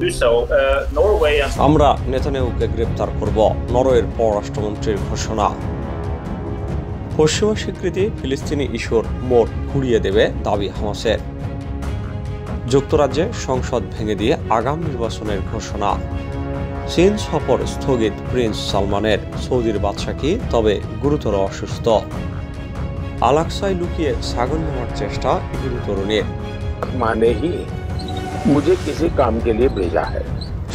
Uh, আমরা নেতানিয়াহুকে গ্রেপ্তার করব নরওয়ের পররাষ্ট্রমন্ত্রীর ঘোষণা পশ্চিমা স্বীকৃতি ফিলিস্তিনি ইস্যুর মোট ঘুরিয়ে দেবে দাবি হামাসের যুক্তরাজ্যে সংসদ ভেঙে দিয়ে আগাম নির্বাচনের ঘোষণা চীন সফর স্থগিত প্রিন্স সালমানের সৌদির বাদশা কি তবে গুরুতর অসুস্থ আলাক্সায় লুকিয়ে ছাগল নেওয়ার চেষ্টা হিন্দু তরুণীর মানে মুজে কিসি কাম কে লিয়ে ভেজা হ্যায়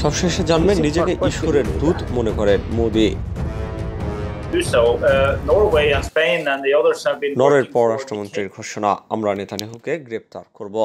সবশেষে জানবেন নিজেকে ঈশ্বরের দূত মনে করেন মোদি uh, নরের পররাষ্ট্রমন্ত্রীর ঘোষণা আমরা নেতানিহুকে গ্রেপ্তার করব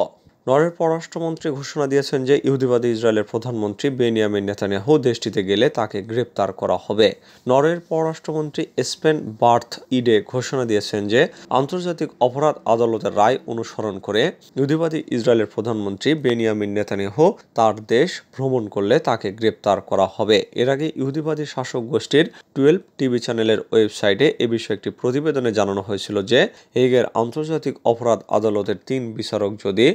নরের পররাষ্ট্রমন্ত্রী ঘোষণা দিয়েছেন যে ইহুদিবাদী ইসরায়েলের প্রধানমন্ত্রী বেনিয়ামিন নেতানিয়াহু দেশটিতে গেলে তাকে গ্রেপ্তার করা হবে নরের পররাষ্ট্রমন্ত্রী স্পেন বার্থ ইডে ঘোষণা দিয়েছেন যে আন্তর্জাতিক অপরাধ আদালতের রায় অনুসরণ করে ইহুদিবাদী ইসরায়েলের প্রধানমন্ত্রী বেনিয়ামিন নেতানিয়াহু তার দেশ ভ্রমণ করলে তাকে গ্রেপ্তার করা হবে এর আগে ইহুদিবাদী শাসক গোষ্ঠীর টুয়েলভ টিভি চ্যানেলের ওয়েবসাইটে এ বিষয়ে একটি প্রতিবেদনে জানানো হয়েছিল যে হেগের আন্তর্জাতিক অপরাধ আদালতের তিন বিচারক যদি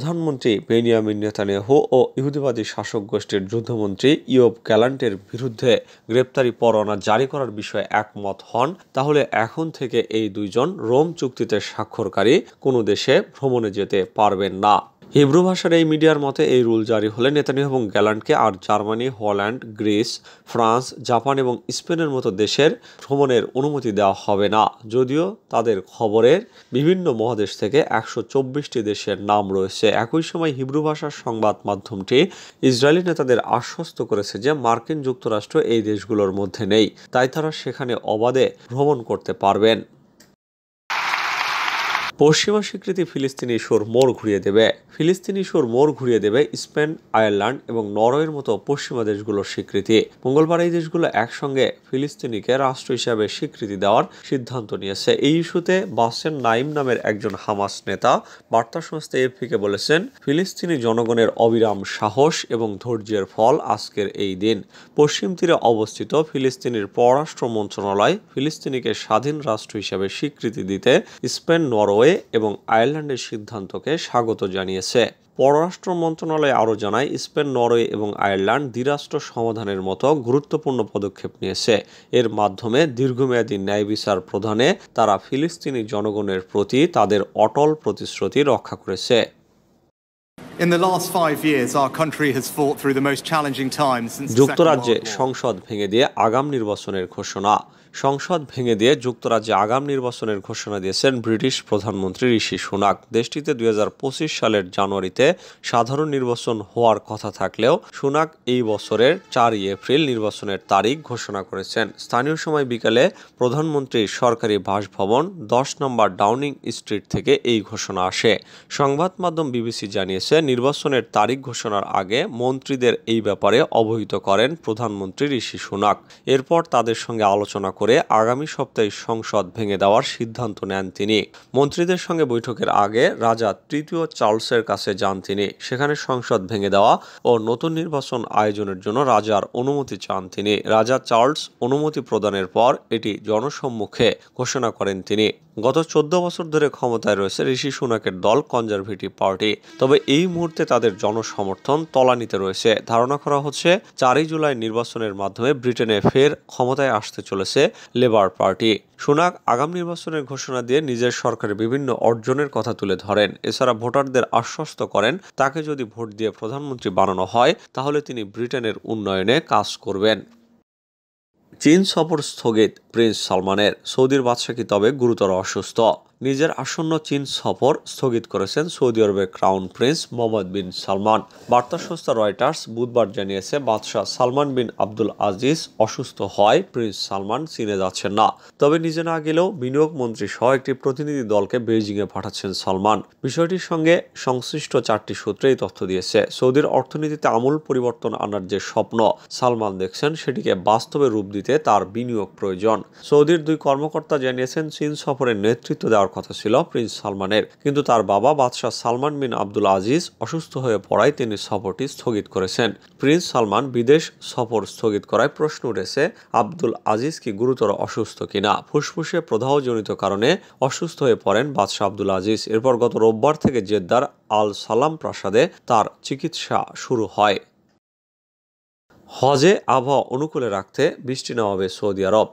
প্রধানমন্ত্রী বেনিয়ামিন নেতানিয়াহু ও ইহুদিবাদী শাসক গোষ্ঠীর যুদ্ধমন্ত্রী ইয়ব গ্যালান্টের বিরুদ্ধে গ্রেপ্তারি পরোয়ানা জারি করার বিষয়ে একমত হন তাহলে এখন থেকে এই দুইজন রোম চুক্তিতে স্বাক্ষরকারী কোনো দেশে ভ্রমণে যেতে পারবেন না হিব্রু ভাষার এই মিডিয়ার মতে এই রুল জারি হলে নেতানি এবং গ্যালান্ডকে আর Germany Holland Greece France Japan এবং স্পেনের মতো দেশের ভ্রমণের অনুমতি দেওয়া হবে না যদিও তাদের খবরের বিভিন্ন মহাদেশ থেকে একশো চব্বিশটি দেশের নাম রয়েছে একই সময় হিব্রু ভাষার সংবাদ মাধ্যমটি ইসরায়েলি নেতাদের আশ্বস্ত করেছে যে মার্কিন যুক্তরাষ্ট্র এই দেশগুলোর মধ্যে নেই তাই তারা সেখানে অবাধে ভ্রমণ করতে পারবেন পশ্চিমা স্বীকৃতি ফিলিস্তিনি সুর মোড় ঘুরিয়ে দেবে ফিলিস্তিনি সুর মোড় ঘুরিয়ে দেবে স্পেন আয়ারল্যান্ড এবং নরওয়ের মতো পশ্চিমা দেশগুলোর স্বীকৃতি মঙ্গলবার এই দেশগুলো একসঙ্গে ফিলিস্তিনিকে রাষ্ট্র হিসাবে স্বীকৃতি দেওয়ার সিদ্ধান্ত নিয়েছে এই ইস্যুতে বাসেন নাইম নামের একজন হামাস নেতা বার্তা সংস্থা এফিকে বলেছেন ফিলিস্তিনি জনগণের অবিরাম সাহস এবং ধৈর্যের ফল আজকের এই দিন পশ্চিম তীরে অবস্থিত ফিলিস্তিনির পররাষ্ট্র মন্ত্রণালয় ফিলিস্তিনিকে স্বাধীন রাষ্ট্র হিসাবে স্বীকৃতি দিতে স্পেন নরওয়ে এবং আয়ারল্যান্ডের সিদ্ধান্তকে স্বাগত জানিয়েছে জানিয়েছে পররাষ্ট্র মন্ত্রণালয় আরও জানায় স্পেন নরওয়ে এবং আয়ারল্যান্ড দ্বিরাষ্ট্র সমাধানের মতো গুরুত্বপূর্ণ পদক্ষেপ নিয়েছে এর মাধ্যমে দীর্ঘমেয়াদী ন্যায় বিচার প্রধানে তারা ফিলিস্তিনি জনগণের প্রতি তাদের অটল প্রতিশ্রুতি রক্ষা করেছে যুক্তরাজ্যে সংসদ ভেঙে দিয়ে আগাম নির্বাচনের ঘোষণা সংসদ ভেঙে দিয়ে যুক্তরাজ্যে আগাম নির্বাচনের ঘোষণা দিয়েছেন ব্রিটিশ প্রধানমন্ত্রী ঋষি সুনাক দেশটিতে দুই সালের জানুয়ারিতে সাধারণ নির্বাচন হওয়ার কথা থাকলেও সুনাক এই বছরের চারই এপ্রিল নির্বাচনের তারিখ ঘোষণা করেছেন স্থানীয় সময় বিকালে প্রধানমন্ত্রীর সরকারি বাসভবন দশ নম্বর ডাউনিং স্ট্রিট থেকে এই ঘোষণা আসে সংবাদ মাধ্যম বিবিসি জানিয়েছে নির্বাচনের তারিখ ঘোষণার আগে মন্ত্রীদের এই ব্যাপারে অবহিত করেন প্রধানমন্ত্রী ঋষি সুনাক এরপর তাদের সঙ্গে আলোচনা করে আগামী সপ্তাহে সংসদ ভেঙে দেওয়ার সিদ্ধান্ত নেন তিনি মন্ত্রীদের সঙ্গে বৈঠকের আগে রাজা তৃতীয় চার্লসের কাছে যান তিনি সেখানে সংসদ ভেঙে দেওয়া ও নতুন নির্বাচন আয়োজনের জন্য রাজার অনুমতি চান তিনি রাজা চার্লস অনুমতি প্রদানের পর এটি জনসম্মুখে ঘোষণা করেন তিনি গত চোদ্দ বছর ধরে ক্ষমতায় রয়েছে ঋষি সুনাকের দল কনজারভেটিভ পার্টি তবে এই মুহূর্তে তাদের জনসমর্থন তলানিতে রয়েছে ধারণা করা হচ্ছে চারই জুলাই নির্বাচনের মাধ্যমে ব্রিটেনে ফের ক্ষমতায় আসতে চলেছে লেবার পার্টি সুনাক আগাম নির্বাচনের ঘোষণা দিয়ে নিজের সরকারের বিভিন্ন অর্জনের কথা তুলে ধরেন এছাড়া ভোটারদের আশ্বস্ত করেন তাকে যদি ভোট দিয়ে প্রধানমন্ত্রী বানানো হয় তাহলে তিনি ব্রিটেনের উন্নয়নে কাজ করবেন চীন সফর স্থগিত প্রিন্স সালমানের সৌদির বাদশাহী তবে গুরুতর অসুস্থ নিজের আসন্ন চীন সফর স্থগিত করেছেন সৌদি আরবের crown prince Mohammed bin Salman বার্তা সংস্থা রয়টার্স বুধবার জানিয়েছে বাদশাহ সালমান বিন আব্দুল আজিজ অসুস্থ হয় প্রিন্স সালমান চীনে যাচ্ছেন না তবে নিজে না গেলেও বিনিয়োগ মন্ত্রী সহ একটি প্রতিনিধি দলকে বেইজিংয়ে পাঠাচ্ছেন সালমান বিষয়টির সঙ্গে সংশ্লিষ্ট চারটি সূত্রে এই তথ্য দিয়েছে সৌদির অর্থনীতিতে আমূল পরিবর্তন আনার যে স্বপ্ন সালমান দেখছেন সেটিকে বাস্তবে রূপ দিতে তার বিনিয়োগ প্রয়োজন সৌদির দুই কর্মকর্তা জানিয়েছেন চীন সফরের নেতৃত্ব দেওয়ার যাওয়ার কথা ছিল প্রিন্স সালমানের কিন্তু তার বাবা বাদশাহ সালমান বিন আব্দুল আজিজ অসুস্থ হয়ে পড়ায় তিনি সফরটি স্থগিত করেছেন প্রিন্স সালমান বিদেশ সফর স্থগিত করায় প্রশ্ন উঠেছে আব্দুল আজিজ কি গুরুতর অসুস্থ কিনা ফুসফুসে প্রদাহজনিত কারণে অসুস্থ হয়ে পড়েন বাদশাহ আব্দুল আজিজ এরপর গত রোববার থেকে জেদ্দার আল সালাম প্রাসাদে তার চিকিৎসা শুরু হয় হজে আবহাওয়া অনুকূলে রাখতে বৃষ্টি নামাবে সৌদি আরব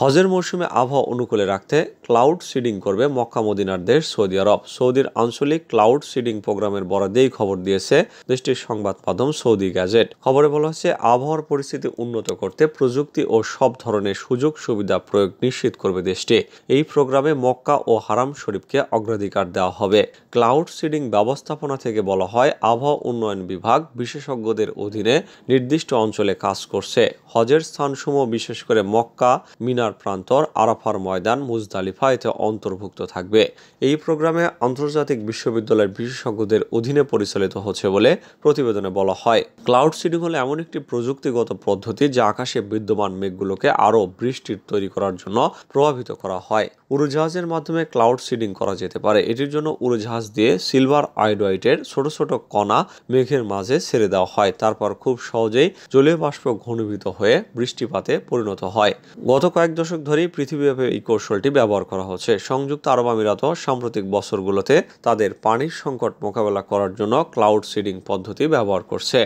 হজের মৌসুমে আবহাওয়া অনুকূলে রাখতে ক্লাউড সিডিং করবে মক্কা মদিনার দেশ সৌদি আরব সৌদির আঞ্চলিক ক্লাউড সিডিং প্রোগ্রামের বরাদেই খবর দিয়েছে দেশটির সংবাদ মাধ্যম সৌদি গ্যাজেট খবরে বলা হচ্ছে আবহাওয়ার পরিস্থিতি উন্নত করতে প্রযুক্তি ও সব ধরনের সুযোগ সুবিধা প্রয়োগ নিশ্চিত করবে দেশটি এই প্রোগ্রামে মক্কা ও হারাম শরীফকে অগ্রাধিকার দেওয়া হবে ক্লাউড সিডিং ব্যবস্থাপনা থেকে বলা হয় আবহাওয়া উন্নয়ন বিভাগ বিশেষজ্ঞদের অধীনে নির্দিষ্ট অঞ্চলে কাজ করছে হজের স্থানসমূহ বিশেষ করে মক্কা মিনা মিনার প্রান্তর আরাফার ময়দান মুজদালিফা এতে অন্তর্ভুক্ত থাকবে এই প্রোগ্রামে আন্তর্জাতিক বিশ্ববিদ্যালয়ের বিশেষজ্ঞদের অধীনে পরিচালিত হচ্ছে বলে প্রতিবেদনে বলা হয় ক্লাউড সিডিং হল এমন একটি প্রযুক্তিগত পদ্ধতি যা আকাশে বিদ্যমান মেঘগুলোকে আরও বৃষ্টির তৈরি করার জন্য প্রভাবিত করা হয় উড়োজাহাজের মাধ্যমে ক্লাউড সিডিং করা যেতে পারে এটির জন্য উড়োজাহাজ দিয়ে সিলভার আইডোয়াইটের ছোট ছোট কণা মেঘের মাঝে ছেড়ে দেওয়া হয় তারপর খুব সহজেই জলীয় বাষ্প ঘনীভূত হয়ে বৃষ্টিপাতে পরিণত হয় গত কয়েক দশক ধরেই পৃথিবীব্যাপী এই কৌশলটি ব্যবহার করা হচ্ছে সংযুক্ত আরব আমিরাত সাম্প্রতিক বছরগুলোতে তাদের পানির সংকট মোকাবেলা করার জন্য ক্লাউড সিডিং পদ্ধতি ব্যবহার করছে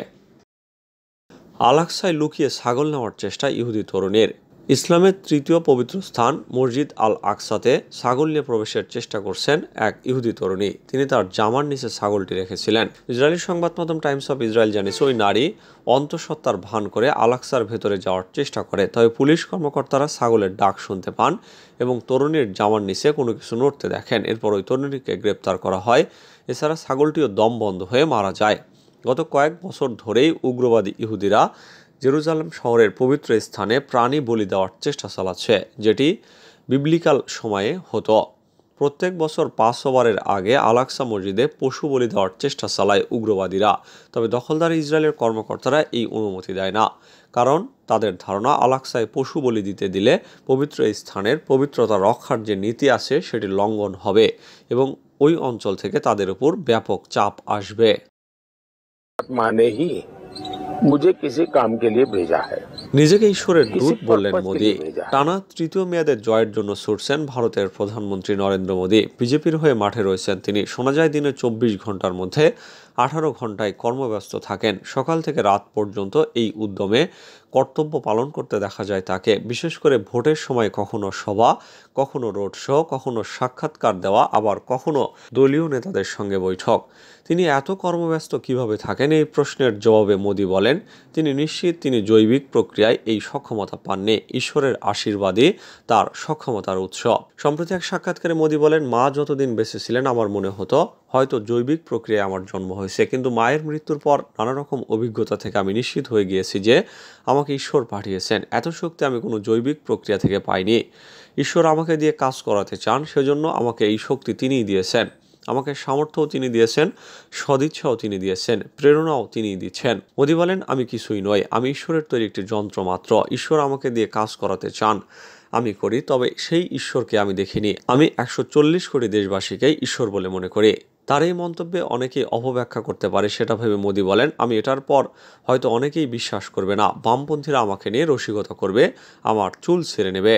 আলাক্সায় লুকিয়ে ছাগল নেওয়ার চেষ্টা ইহুদি তরুণের ইসলামের তৃতীয় পবিত্র স্থান মসজিদ আল আকসাতে ছাগল নিয়ে প্রবেশের চেষ্টা করছেন এক ইহুদি তরুণী তিনি তার জামার নিচে ছাগলটি রেখেছিলেন ইসরায়েলি সংবাদ মাধ্যম টাইমস অফ ইসরায়েল জানিয়েছে ওই নারী অন্তঃসত্ত্বার ভান করে আলাক্সার ভেতরে যাওয়ার চেষ্টা করে তবে পুলিশ কর্মকর্তারা ছাগলের ডাক শুনতে পান এবং তরুণীর জামার নিচে কোনো কিছু নড়তে দেখেন এরপর ওই তরুণীকে গ্রেপ্তার করা হয় এছাড়া ছাগলটিও দম বন্ধ হয়ে মারা যায় গত কয়েক বছর ধরেই উগ্রবাদী ইহুদিরা জেরুজালেম শহরের পবিত্র স্থানে প্রাণী বলি দেওয়ার চেষ্টা চালাচ্ছে যেটি বিবলিকাল সময়ে হতো প্রত্যেক বছর পাঁচ ওভারের আগে আলাক্সা মসজিদে পশু বলি দেওয়ার চেষ্টা চালায় উগ্রবাদীরা তবে দখলদার ইসরায়েলের কর্মকর্তারা এই অনুমতি দেয় না কারণ তাদের ধারণা আলাক্সায় পশু বলি দিতে দিলে পবিত্র স্থানের পবিত্রতা রক্ষার যে নীতি আছে সেটি লঙ্ঘন হবে এবং ওই অঞ্চল থেকে তাদের উপর ব্যাপক চাপ আসবে মানে কিসি কাম কে লিয়ে ভেজা হ্যায় নিজেকে ঈশ্বরের দূত বললেন মোদি টানা তৃতীয় মেয়াদের জয়ের জন্য ছুটছেন ভারতের প্রধানমন্ত্রী নরেন্দ্র মোদি বিজেপির হয়ে মাঠে রয়েছেন তিনি শোনা যায় দিনে চব্বিশ ঘন্টার মধ্যে আঠারো ঘন্টায় কর্মব্যস্ত থাকেন সকাল থেকে রাত পর্যন্ত এই উদ্যমে কর্তব্য পালন করতে দেখা যায় তাকে বিশেষ করে ভোটের সময় কখনো সভা কখনো রোড শো কখনো সাক্ষাৎকার দেওয়া আবার কখনো দলীয় নেতাদের সঙ্গে বৈঠক তিনি এত কর্মব্যস্ত কিভাবে থাকেন এই প্রশ্নের জবাবে মোদি বলেন তিনি নিশ্চিত তিনি জৈবিক প্রক্রিয়ায় এই সক্ষমতা পাননি ঈশ্বরের আশীর্বাদে তার সক্ষমতার উৎস সম্প্রতি এক সাক্ষাৎকারে মোদি বলেন মা যতদিন বেঁচে ছিলেন আমার মনে হতো হয়তো জৈবিক প্রক্রিয়ায় আমার জন্ম হয়েছে কিন্তু মায়ের মৃত্যুর পর নানা রকম অভিজ্ঞতা থেকে আমি নিশ্চিত হয়ে গিয়েছি যে আমাকে ঈশ্বর পাঠিয়েছেন এত শক্তি আমি কোনো জৈবিক প্রক্রিয়া থেকে পাইনি ঈশ্বর আমাকে দিয়ে কাজ করাতে চান সেজন্য আমাকে এই শক্তি তিনিই দিয়েছেন আমাকে সামর্থ্যও তিনি দিয়েছেন সদিচ্ছাও তিনি দিয়েছেন প্রেরণাও তিনি দিচ্ছেন মোদি বলেন আমি কিছুই নই আমি ঈশ্বরের তৈরি একটি যন্ত্র মাত্র ঈশ্বর আমাকে দিয়ে কাজ করাতে চান আমি করি তবে সেই ঈশ্বরকে আমি দেখিনি আমি একশো চল্লিশ কোটি দেশবাসীকেই ঈশ্বর বলে মনে করি তার এই মন্তব্যে অনেকেই অপব্যাখ্যা করতে পারে সেটা ভেবে মোদি বলেন আমি এটার পর হয়তো অনেকেই বিশ্বাস করবে না বামপন্থীরা আমাকে নিয়ে রসিকতা করবে আমার চুল ছেড়ে নেবে